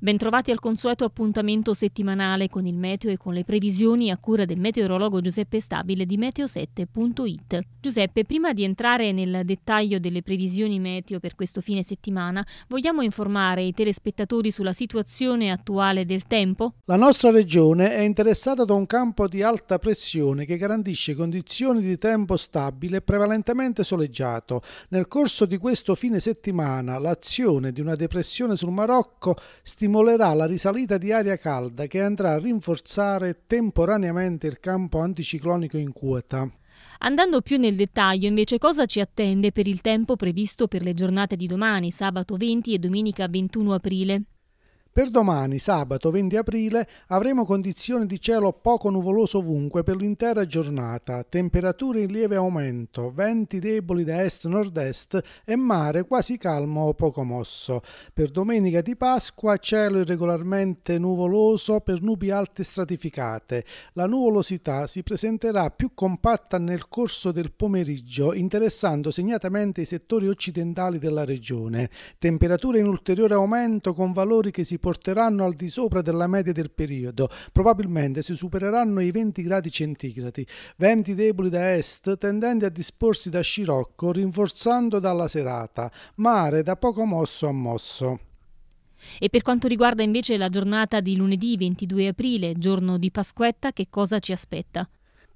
Bentrovati al consueto appuntamento settimanale con il meteo e con le previsioni a cura del meteorologo Giuseppe Stabile di meteo7.it. Giuseppe, prima di entrare nel dettaglio delle previsioni meteo per questo fine settimana, vogliamo informare i telespettatori sulla situazione attuale del tempo? La nostra regione è interessata da un campo di alta pressione che garantisce condizioni di tempo stabile e prevalentemente soleggiato. Nel corso di questo fine settimana l'azione di una depressione sul Marocco stima stimolerà la risalita di aria calda che andrà a rinforzare temporaneamente il campo anticiclonico in quota. Andando più nel dettaglio, invece, cosa ci attende per il tempo previsto per le giornate di domani, sabato 20 e domenica 21 aprile? Per domani, sabato 20 aprile, avremo condizioni di cielo poco nuvoloso ovunque per l'intera giornata, temperature in lieve aumento, venti deboli da est-nord-est e mare quasi calmo o poco mosso. Per domenica di Pasqua cielo irregolarmente nuvoloso per nubi alte stratificate. La nuvolosità si presenterà più compatta nel corso del pomeriggio, interessando segnatamente i settori occidentali della regione. Temperature in ulteriore aumento con valori che si possono porteranno al di sopra della media del periodo. Probabilmente si supereranno i 20 gradi centigradi, venti deboli da est tendenti a disporsi da scirocco, rinforzando dalla serata, mare da poco mosso a mosso. E per quanto riguarda invece la giornata di lunedì 22 aprile, giorno di Pasquetta, che cosa ci aspetta?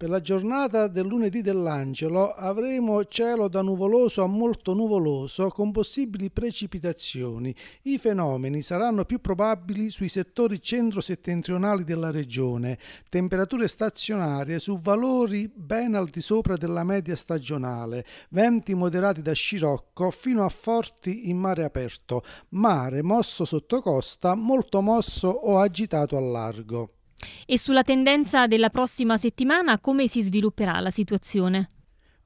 Per la giornata del lunedì dell'Angelo avremo cielo da nuvoloso a molto nuvoloso con possibili precipitazioni. I fenomeni saranno più probabili sui settori centro-settentrionali della regione, temperature stazionarie su valori ben al di sopra della media stagionale, venti moderati da scirocco fino a forti in mare aperto, mare mosso sotto costa, molto mosso o agitato al largo. E sulla tendenza della prossima settimana come si svilupperà la situazione?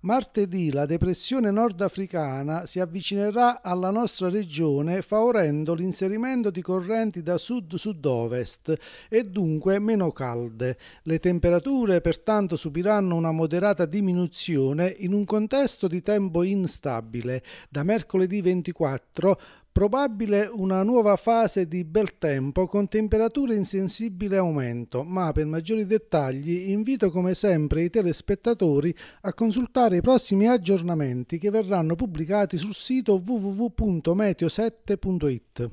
Martedì la depressione nordafricana si avvicinerà alla nostra regione favorendo l'inserimento di correnti da sud-sud-ovest e dunque meno calde. Le temperature pertanto subiranno una moderata diminuzione in un contesto di tempo instabile. Da mercoledì 24 Probabile una nuova fase di bel tempo con temperature in sensibile aumento, ma per maggiori dettagli invito come sempre i telespettatori a consultare i prossimi aggiornamenti che verranno pubblicati sul sito www.meteo7.it.